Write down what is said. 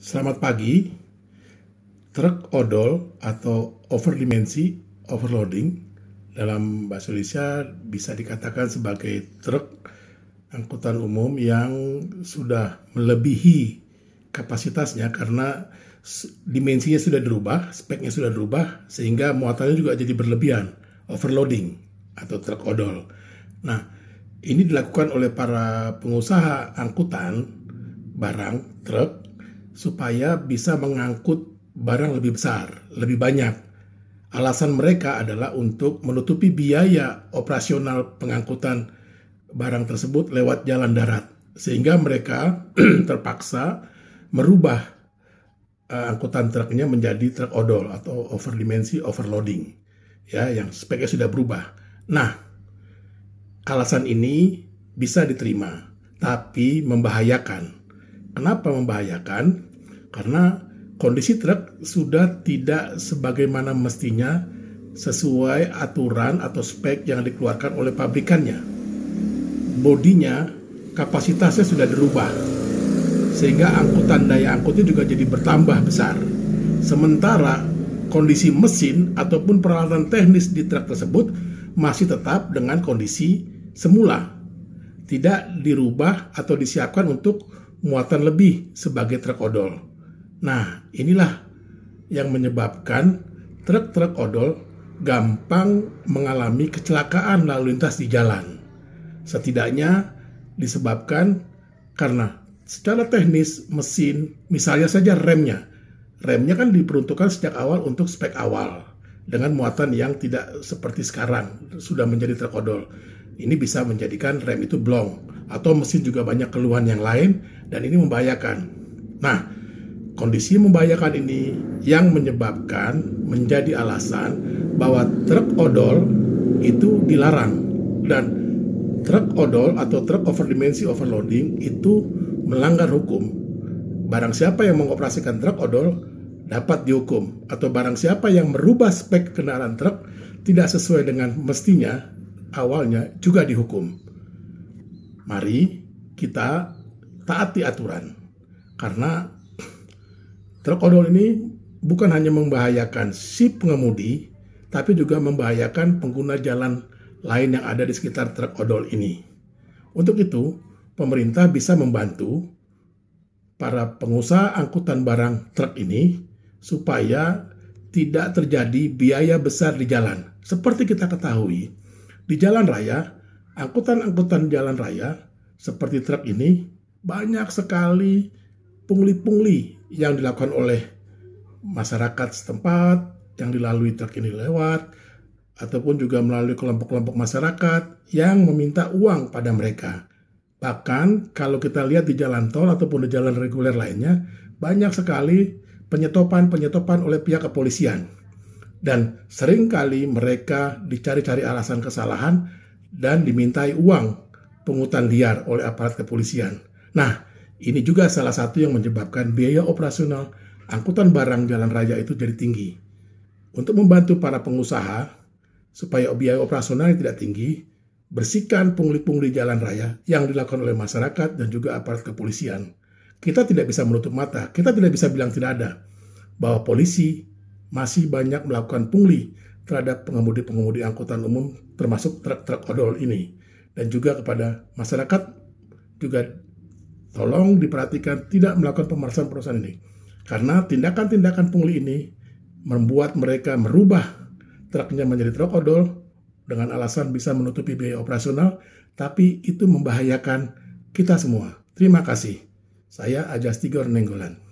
Selamat pagi. Truk odol atau over dimensi, overloading dalam bahasa Indonesia bisa dikatakan sebagai truk angkutan umum yang sudah melebihi kapasitasnya karena dimensinya sudah dirubah, speknya sudah dirubah sehingga muatannya juga jadi berlebihan, overloading atau truk odol. Nah, ini dilakukan oleh para pengusaha angkutan barang truk supaya bisa mengangkut barang lebih besar, lebih banyak. Alasan mereka adalah untuk menutupi biaya operasional pengangkutan barang tersebut lewat jalan darat, sehingga mereka terpaksa merubah uh, angkutan truknya menjadi truk odol atau over overdimensi overloading, ya, yang speknya sudah berubah. Nah, alasan ini bisa diterima, tapi membahayakan. Kenapa membahayakan? karena kondisi truk sudah tidak sebagaimana mestinya sesuai aturan atau spek yang dikeluarkan oleh pabrikannya. Bodinya, kapasitasnya sudah dirubah, sehingga angkutan daya angkutnya juga jadi bertambah besar. Sementara kondisi mesin ataupun peralatan teknis di truk tersebut masih tetap dengan kondisi semula, tidak dirubah atau disiapkan untuk muatan lebih sebagai truk odol. Nah, inilah yang menyebabkan truk-truk odol gampang mengalami kecelakaan lalu lintas di jalan. Setidaknya disebabkan karena secara teknis mesin, misalnya saja remnya. Remnya kan diperuntukkan sejak awal untuk spek awal dengan muatan yang tidak seperti sekarang sudah menjadi truk odol Ini bisa menjadikan rem itu blong atau mesin juga banyak keluhan yang lain dan ini membahayakan. Nah, Kondisi membahayakan ini yang menyebabkan menjadi alasan bahwa truk odol itu dilarang dan truk odol atau truk over dimensi overloading itu melanggar hukum. Barang siapa yang mengoperasikan truk odol dapat dihukum atau barang siapa yang merubah spek kendaraan truk tidak sesuai dengan mestinya awalnya juga dihukum. Mari kita taati aturan karena Truk odol ini bukan hanya membahayakan si pengemudi, tapi juga membahayakan pengguna jalan lain yang ada di sekitar truk odol ini. Untuk itu, pemerintah bisa membantu para pengusaha angkutan barang truk ini supaya tidak terjadi biaya besar di jalan. Seperti kita ketahui, di jalan raya, angkutan-angkutan jalan raya seperti truk ini banyak sekali pungli-pungli yang dilakukan oleh masyarakat setempat yang dilalui truk ini lewat ataupun juga melalui kelompok-kelompok masyarakat yang meminta uang pada mereka. Bahkan kalau kita lihat di jalan tol ataupun di jalan reguler lainnya, banyak sekali penyetopan-penyetopan oleh pihak kepolisian. Dan seringkali mereka dicari-cari alasan kesalahan dan dimintai uang pengutan liar oleh aparat kepolisian. Nah, ini juga salah satu yang menyebabkan biaya operasional angkutan barang jalan raya itu jadi tinggi. Untuk membantu para pengusaha supaya biaya operasionalnya tidak tinggi, bersihkan pungli-pungli jalan raya yang dilakukan oleh masyarakat dan juga aparat kepolisian. Kita tidak bisa menutup mata, kita tidak bisa bilang tidak ada, bahwa polisi masih banyak melakukan pungli terhadap pengemudi-pengemudi angkutan umum termasuk truk-truk odol ini. Dan juga kepada masyarakat juga Tolong diperhatikan tidak melakukan pemerasan perusahaan ini. Karena tindakan-tindakan pungli ini membuat mereka merubah truknya menjadi truk odol dengan alasan bisa menutupi biaya operasional, tapi itu membahayakan kita semua. Terima kasih. Saya Ajas Tigor Nenggolan.